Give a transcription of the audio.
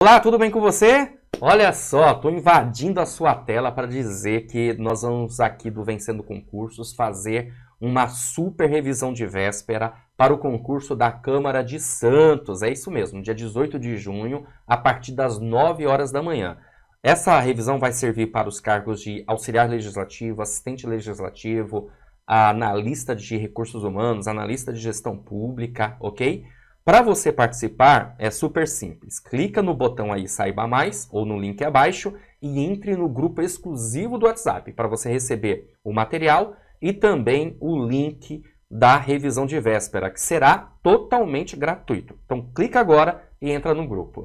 Olá, tudo bem com você? Olha só, estou invadindo a sua tela para dizer que nós vamos aqui do Vencendo Concursos fazer uma super revisão de véspera para o concurso da Câmara de Santos. É isso mesmo, dia 18 de junho, a partir das 9 horas da manhã. Essa revisão vai servir para os cargos de auxiliar legislativo, assistente legislativo, analista de recursos humanos, analista de gestão pública, ok? Para você participar, é super simples. Clica no botão aí Saiba Mais ou no link abaixo e entre no grupo exclusivo do WhatsApp para você receber o material e também o link da revisão de véspera, que será totalmente gratuito. Então clica agora e entra no grupo.